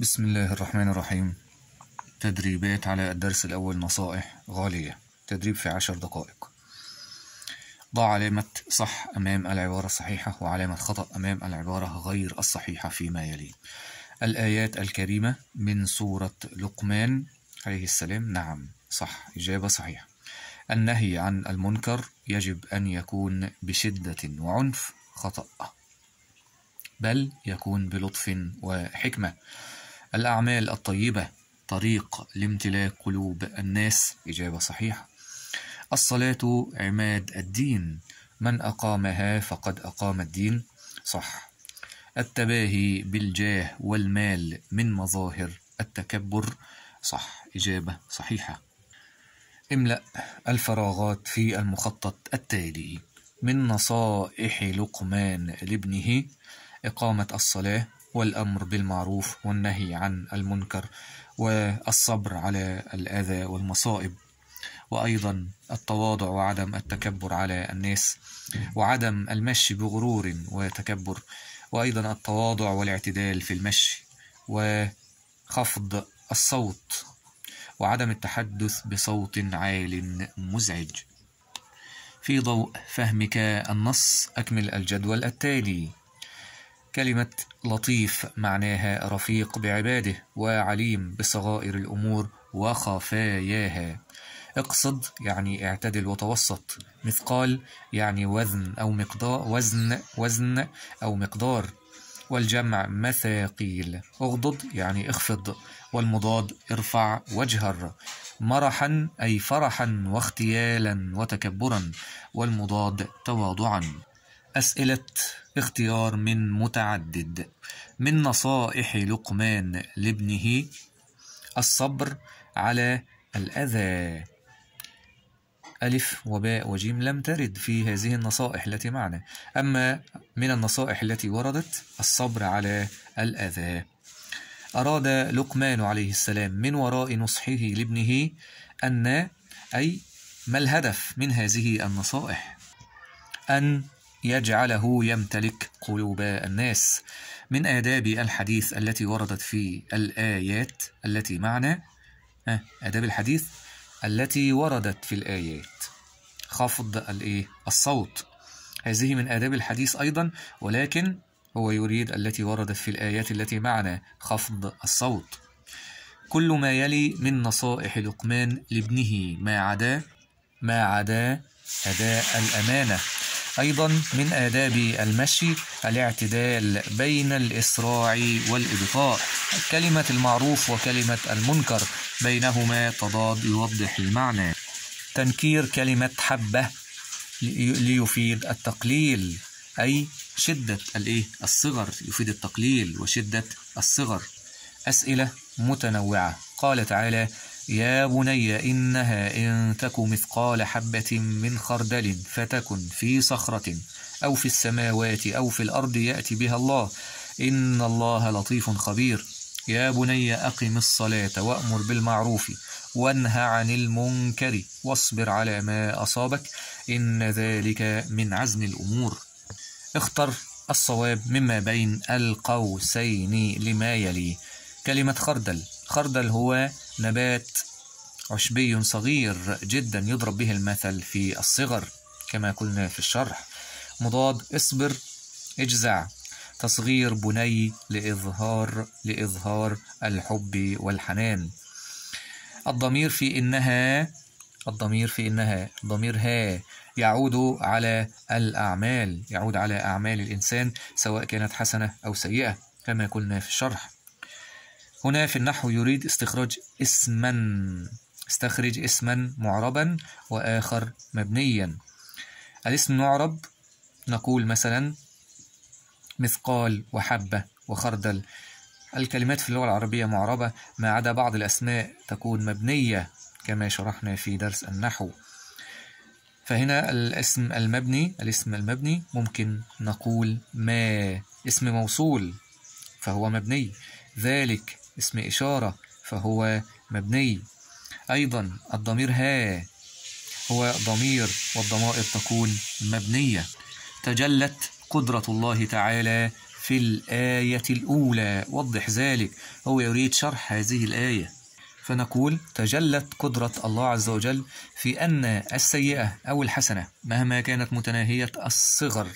بسم الله الرحمن الرحيم تدريبات على الدرس الأول نصائح غالية تدريب في عشر دقائق ضع علامة صح أمام العبارة الصحيحة وعلامة خطأ أمام العبارة غير الصحيحة فيما يلي الآيات الكريمة من سورة لقمان عليه السلام نعم صح إجابة صحيحة النهي عن المنكر يجب أن يكون بشدة وعنف خطأ بل يكون بلطف وحكمة الأعمال الطيبة طريق لامتلاك قلوب الناس إجابة صحيحة الصلاة عماد الدين من أقامها فقد أقام الدين صح التباهي بالجاه والمال من مظاهر التكبر صح إجابة صحيحة املأ الفراغات في المخطط التالي من نصائح لقمان لابنه إقامة الصلاة والأمر بالمعروف والنهي عن المنكر والصبر على الأذى والمصائب وأيضا التواضع وعدم التكبر على الناس وعدم المشي بغرور وتكبر وأيضا التواضع والاعتدال في المشي وخفض الصوت وعدم التحدث بصوت عال مزعج في ضوء فهمك النص أكمل الجدول التالي كلمة لطيف معناها رفيق بعباده وعليم بصغائر الأمور وخفاياها اقصد يعني اعتدل وتوسط مثقال يعني وزن أو مقدار وزن وزن أو مقدار والجمع مثاقيل اغضض يعني اخفض والمضاد ارفع واجهر مرحا أي فرحا واختيالا وتكبرا والمضاد تواضعا أسئلة اختيار من متعدد من نصائح لقمان لابنه الصبر على الأذى ألف وباء وجيم لم ترد في هذه النصائح التي معنا أما من النصائح التي وردت الصبر على الأذى أراد لقمان عليه السلام من وراء نصحه لابنه أن أي ما الهدف من هذه النصائح أن يجعله يمتلك قلوب الناس من آداب الحديث التي وردت في الآيات التي معنا آه، آداب الحديث التي وردت في الآيات خفض الإيه؟ الصوت هذه من آداب الحديث أيضا ولكن هو يريد التي وردت في الآيات التي معنا خفض الصوت كل ما يلي من نصائح لقمان لابنه ما عدا ما عدا أداء الأمانة أيضا من آداب المشي الاعتدال بين الإسراع والإبطاء كلمة المعروف وكلمة المنكر بينهما تضاد يوضح المعنى تنكير كلمة حبة ليفيد التقليل أي شدة الإيه الصغر يفيد التقليل وشدة الصغر أسئلة متنوعة قال تعالى يا بني إنها إن تك مثقال حبة من خردل فتكن في صخرة أو في السماوات أو في الأرض يأتي بها الله إن الله لطيف خبير يا بني أقم الصلاة وأمر بالمعروف وانه عن المنكر واصبر على ما أصابك إن ذلك من عزم الأمور اختر الصواب مما بين القوسين لما يلي كلمة خردل خردل هو نبات عشبي صغير جدا يضرب به المثل في الصغر كما قلنا في الشرح مضاد اصبر اجزع تصغير بني لإظهار لإظهار الحب والحنان الضمير في إنها الضمير في إنها ضمير ها يعود على الأعمال يعود على أعمال الإنسان سواء كانت حسنة أو سيئة كما قلنا في الشرح هنا في النحو يريد استخراج اسما استخرج اسما معربا وآخر مبنيا الاسم معرب نقول مثلا مثقال وحبة وخردل الكلمات في اللغة العربية معربة ما عدا بعض الأسماء تكون مبنية كما شرحنا في درس النحو فهنا الاسم المبني الاسم المبني ممكن نقول ما اسم موصول فهو مبني ذلك اسم إشارة فهو مبني أيضا الضمير ها هو ضمير والضمائر تكون مبنية تجلت قدرة الله تعالى في الآية الأولى وضح ذلك هو يريد شرح هذه الآية فنقول تجلت قدرة الله عز وجل في أن السيئة أو الحسنة مهما كانت متناهية الصغر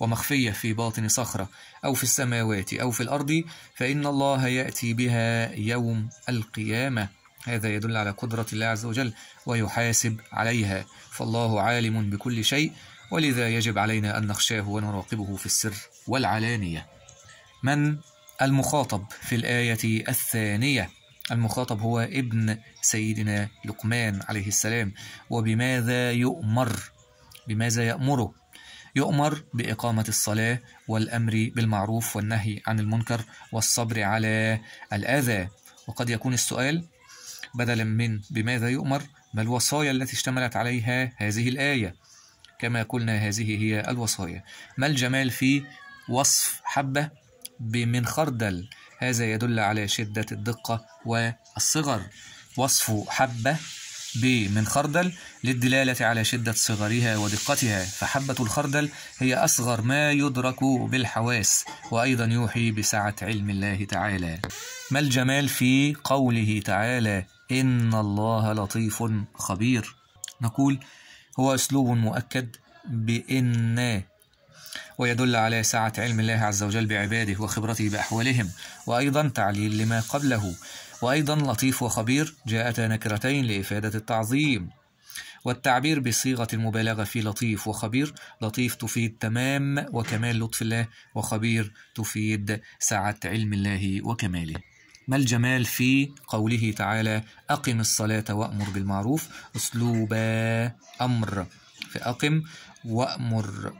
ومخفية في باطن صخرة أو في السماوات أو في الأرض فإن الله يأتي بها يوم القيامة هذا يدل على قدرة الله عز وجل ويحاسب عليها فالله عالم بكل شيء ولذا يجب علينا أن نخشاه ونراقبه في السر والعلانية من المخاطب في الآية الثانية المخاطب هو ابن سيدنا لقمان عليه السلام وبماذا يؤمر بماذا يأمره يؤمر بإقامة الصلاة والأمر بالمعروف والنهي عن المنكر والصبر على الأذى وقد يكون السؤال بدلا من بماذا يؤمر ما الوصايا التي اشتملت عليها هذه الآية كما قلنا هذه هي الوصايا ما الجمال في وصف حبة بمن خردل هذا يدل على شدة الدقة والصغر وصف حبة ب من خردل للدلالة على شدة صغرها ودقتها فحبة الخردل هي أصغر ما يدرك بالحواس وأيضا يوحي بسعة علم الله تعالى ما الجمال في قوله تعالى إن الله لطيف خبير نقول هو أسلوب مؤكد بإن ويدل على سعة علم الله عز وجل بعباده وخبرته بأحوالهم وأيضا تعليل لما قبله وأيضا لطيف وخبير جاءتا نكرتين لإفادة التعظيم والتعبير بصيغة المبالغة في لطيف وخبير لطيف تفيد تمام وكمال لطف الله وخبير تفيد سعة علم الله وكماله ما الجمال في قوله تعالى أقم الصلاة وأمر بالمعروف أسلوب أمر فأقم وأمر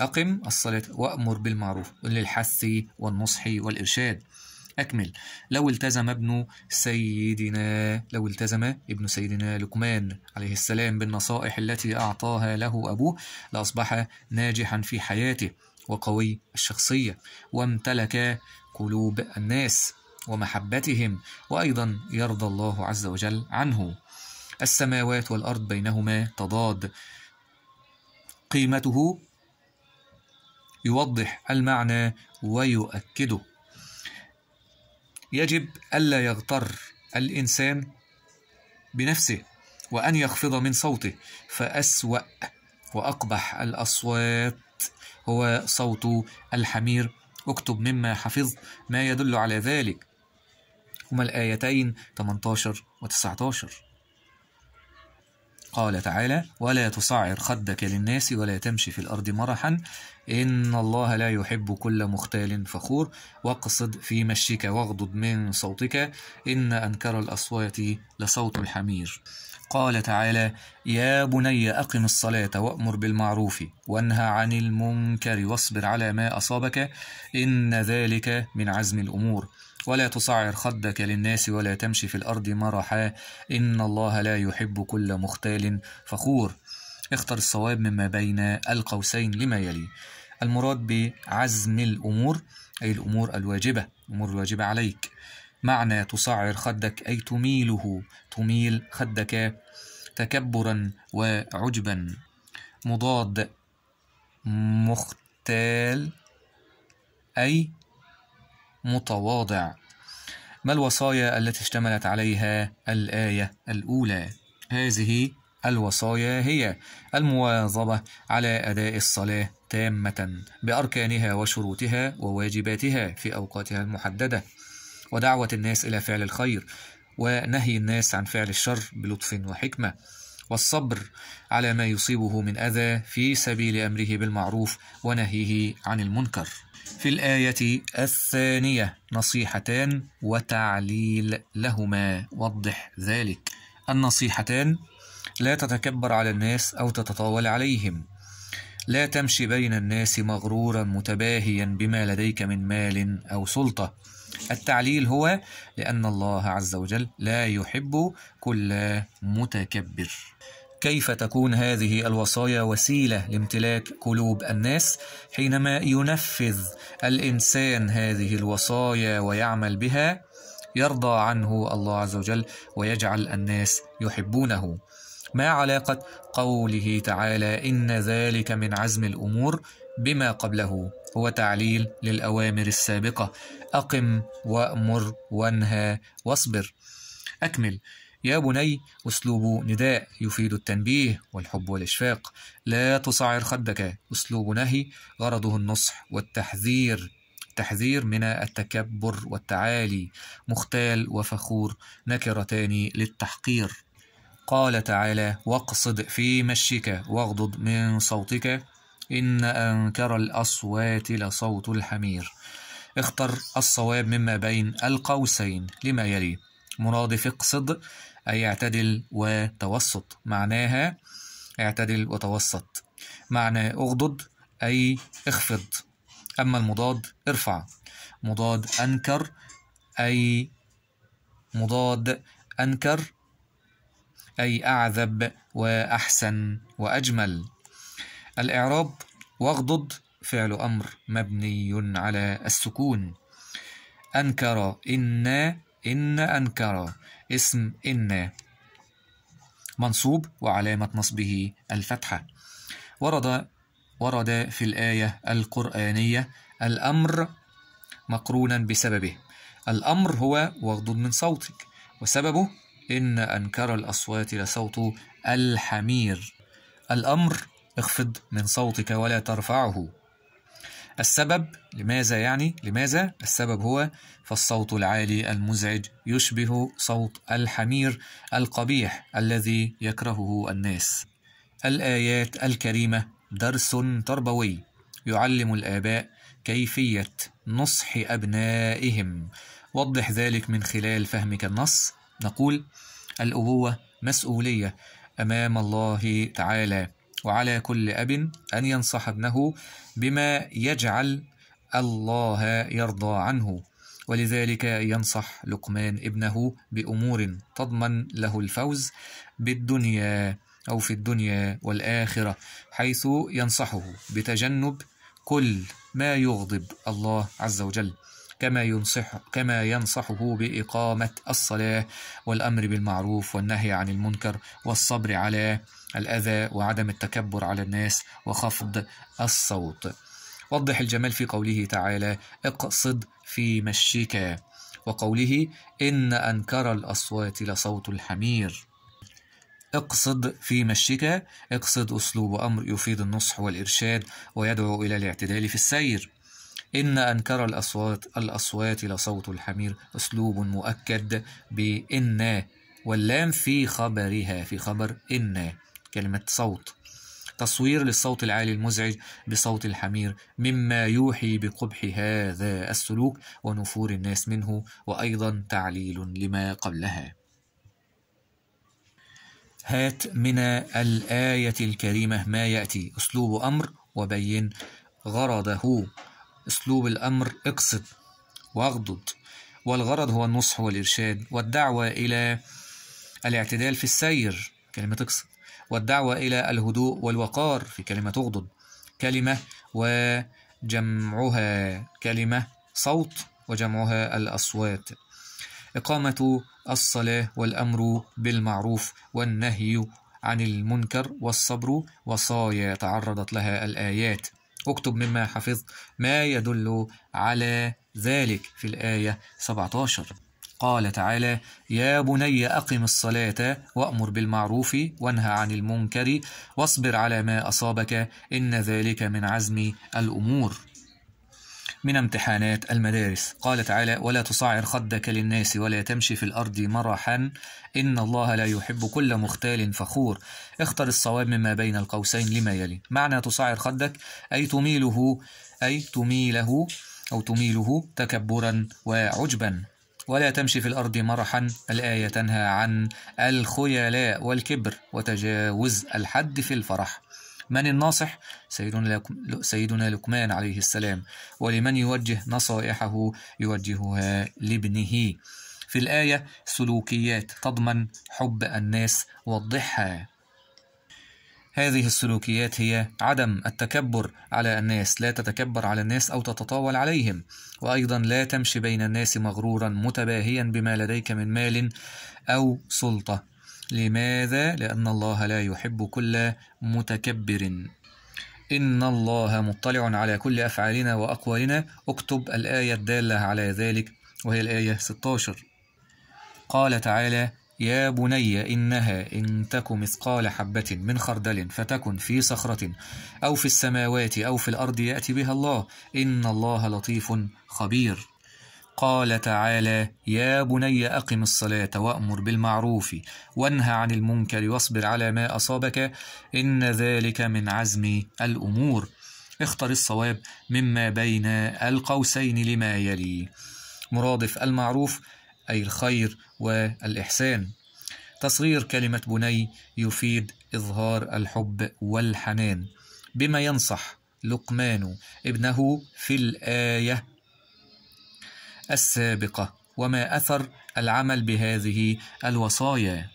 أقم الصلاة وأمر بالمعروف للحث والنصح والإرشاد أكمل لو التزم ابن سيدنا لو التزم ابن سيدنا لقمان عليه السلام بالنصائح التي أعطاها له أبوه لأصبح ناجحا في حياته وقوي الشخصية وامتلك قلوب الناس ومحبتهم وأيضا يرضى الله عز وجل عنه السماوات والأرض بينهما تضاد قيمته يوضح المعنى ويؤكده يجب ألا يغتر الإنسان بنفسه وأن يخفض من صوته فأسوأ وأقبح الأصوات هو صوت الحمير اكتب مما حفظت ما يدل على ذلك هما الآيتين 18 و 19 قال تعالى ولا تصعر خدك للناس ولا تمشي في الأرض مرحا إن الله لا يحب كل مختال فخور واقصد في مشيك واغضض من صوتك إن أنكر الأصوات لصوت الحمير قال تعالى يا بني أقم الصلاة وأمر بالمعروف وانهى عن المنكر واصبر على ما أصابك إن ذلك من عزم الأمور ولا تصعر خدك للناس ولا تمشي في الأرض مرحا إن الله لا يحب كل مختال فخور اختر الصواب مما بين القوسين لما يلي المراد بعزم الأمور أي الأمور الواجبة الأمور الواجبة عليك معنى تصعر خدك أي تميله تميل خدك تكبرا وعجبا مضاد مختال أي متواضع ما الوصايا التي اشتملت عليها الآية الأولى؟ هذه الوصايا هي المواظبة على أداء الصلاة تامة بأركانها وشروطها وواجباتها في أوقاتها المحددة ودعوة الناس إلى فعل الخير ونهي الناس عن فعل الشر بلطف وحكمة والصبر على ما يصيبه من أذى في سبيل أمره بالمعروف ونهيه عن المنكر في الآية الثانية نصيحتان وتعليل لهما وضح ذلك النصيحتان لا تتكبر على الناس أو تتطاول عليهم لا تمشي بين الناس مغرورا متباهيا بما لديك من مال أو سلطة التعليل هو لأن الله عز وجل لا يحب كل متكبر كيف تكون هذه الوصايا وسيله لامتلاك قلوب الناس حينما ينفذ الانسان هذه الوصايا ويعمل بها يرضى عنه الله عز وجل ويجعل الناس يحبونه ما علاقه قوله تعالى ان ذلك من عزم الامور بما قبله هو تعليل للاوامر السابقه أقم وأمر وانهى واصبر أكمل يا بني أسلوب نداء يفيد التنبيه والحب والإشفاق لا تصعر خدك أسلوب نهي غرضه النصح والتحذير تحذير من التكبر والتعالي مختال وفخور نكرتان للتحقير قال تعالى واقصد في مشيك واغضض من صوتك إن أنكر الأصوات لصوت الحمير اختر الصواب مما بين القوسين لما يلي مرادف اقصد أي اعتدل وتوسط معناها اعتدل وتوسط معنى اغضض أي اخفض أما المضاد ارفع مضاد أنكر أي مضاد أنكر أي أعذب وأحسن وأجمل الإعراب واغضض فعل أمر مبني على السكون أنكر إن إن أنكر اسم إن منصوب وعلامة نصبه الفتحة ورد ورد في الآية القرآنية الأمر مقرونا بسببه الأمر هو وغض من صوتك وسببه إن أنكر الأصوات لصوت الحمير الأمر اخفض من صوتك ولا ترفعه السبب لماذا يعني لماذا السبب هو فالصوت العالي المزعج يشبه صوت الحمير القبيح الذي يكرهه الناس الآيات الكريمة درس تربوي يعلم الآباء كيفية نصح أبنائهم وضح ذلك من خلال فهمك النص نقول الأبوة مسؤولية أمام الله تعالى وعلى كل أب أن ينصح ابنه بما يجعل الله يرضى عنه ولذلك ينصح لقمان ابنه بأمور تضمن له الفوز بالدنيا أو في الدنيا والآخرة حيث ينصحه بتجنب كل ما يغضب الله عز وجل كما ينصح كما ينصحه بإقامة الصلاة والأمر بالمعروف والنهي عن المنكر والصبر على الأذى وعدم التكبر على الناس وخفض الصوت. وضح الجمال في قوله تعالى: اقصد في مشيك وقوله إن أنكر الأصوات لصوت الحمير. اقصد في مشيك اقصد أسلوب أمر يفيد النصح والإرشاد ويدعو إلى الاعتدال في السير. إن أنكر الأصوات الأصوات لصوت الحمير أسلوب مؤكد بإن واللام في خبرها في خبر إن كلمة صوت تصوير للصوت العالي المزعج بصوت الحمير مما يوحي بقبح هذا السلوك ونفور الناس منه وأيضا تعليل لما قبلها هات من الآية الكريمة ما يأتي أسلوب أمر وبين غرضه أسلوب الأمر اقصد واغضض والغرض هو النصح والإرشاد والدعوة إلى الاعتدال في السير كلمة اقصد والدعوة إلى الهدوء والوقار في كلمة اغضض كلمة وجمعها كلمة صوت وجمعها الأصوات إقامة الصلاة والأمر بالمعروف والنهي عن المنكر والصبر وصايا تعرضت لها الآيات اكتب مما حفظت ما يدل على ذلك في الآية 17 قال تعالى يا بني أقم الصلاة وأمر بالمعروف وانهى عن المنكر واصبر على ما أصابك إن ذلك من عزم الأمور من امتحانات المدارس قال تعالى ولا تصعر خدك للناس ولا تمشي في الأرض مرحا إن الله لا يحب كل مختال فخور اختر الصواب مما بين القوسين لما يلي معنى تصعر خدك أي تميله أي تميله أو تميله تكبرا وعجبا ولا تمشي في الأرض مرحا الآية تنهى عن الخيلاء والكبر وتجاوز الحد في الفرح من الناصح سيدنا سيدنا لقمان عليه السلام ولمن يوجه نصائحه يوجهها لابنه في الآية سلوكيات تضمن حب الناس وضحها هذه السلوكيات هي عدم التكبر على الناس لا تتكبر على الناس أو تتطاول عليهم وأيضا لا تمشي بين الناس مغرورا متباهيا بما لديك من مال أو سلطة لماذا؟ لأن الله لا يحب كل متكبر إن الله مطلع على كل أفعالنا وأقوالنا اكتب الآية الدالة على ذلك وهي الآية 16 قال تعالى يا بني إنها إن تك مثقال حبة من خردل فتكن في صخرة أو في السماوات أو في الأرض يأتي بها الله إن الله لطيف خبير قال تعالى يا بني أقم الصلاة وأمر بالمعروف وانهى عن المنكر واصبر على ما أصابك إن ذلك من عزم الأمور اختر الصواب مما بين القوسين لما يلي مرادف المعروف أي الخير والإحسان تصغير كلمة بني يفيد إظهار الحب والحنان بما ينصح لقمان ابنه في الآية السابقة وما أثر العمل بهذه الوصايا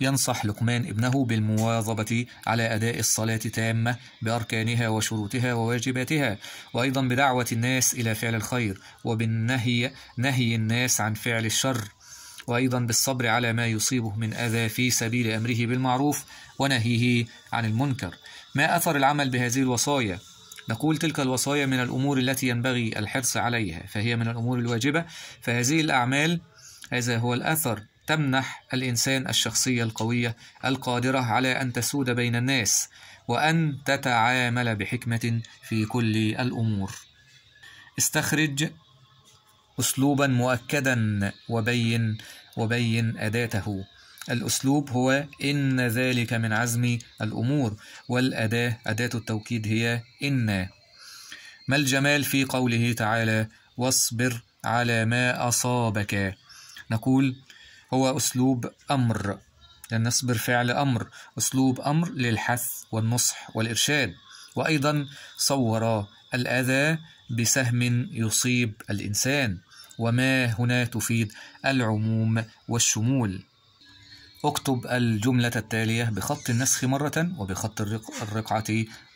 ينصح لقمان ابنه بالمواظبة على أداء الصلاة تامة بأركانها وشروطها وواجباتها وأيضا بدعوة الناس إلى فعل الخير وبالنهي نهي الناس عن فعل الشر وأيضا بالصبر على ما يصيبه من أذى في سبيل أمره بالمعروف ونهيه عن المنكر ما أثر العمل بهذه الوصايا نقول تلك الوصايا من الأمور التي ينبغي الحرص عليها فهي من الأمور الواجبة فهذه الأعمال هذا هو الأثر تمنح الإنسان الشخصية القوية القادرة على أن تسود بين الناس وأن تتعامل بحكمة في كل الأمور استخرج أسلوبا مؤكدا وبين وبين أداته الأسلوب هو إن ذلك من عزم الأمور والأداة أداة التوكيد هي إن ما الجمال في قوله تعالى واصبر على ما أصابك نقول هو أسلوب أمر لأن نصبر فعل أمر أسلوب أمر للحث والنصح والإرشاد وأيضا صور الأذى بسهم يصيب الإنسان وما هنا تفيد العموم والشمول اكتب الجملة التالية بخط النسخ مرة وبخط الرقعة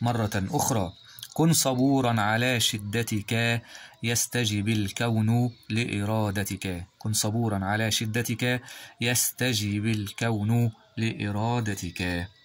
مرة أخرى كن صبورا على شدتك يستجب الكون لإرادتك كن صبورا على شدتك يستجب الكون لإرادتك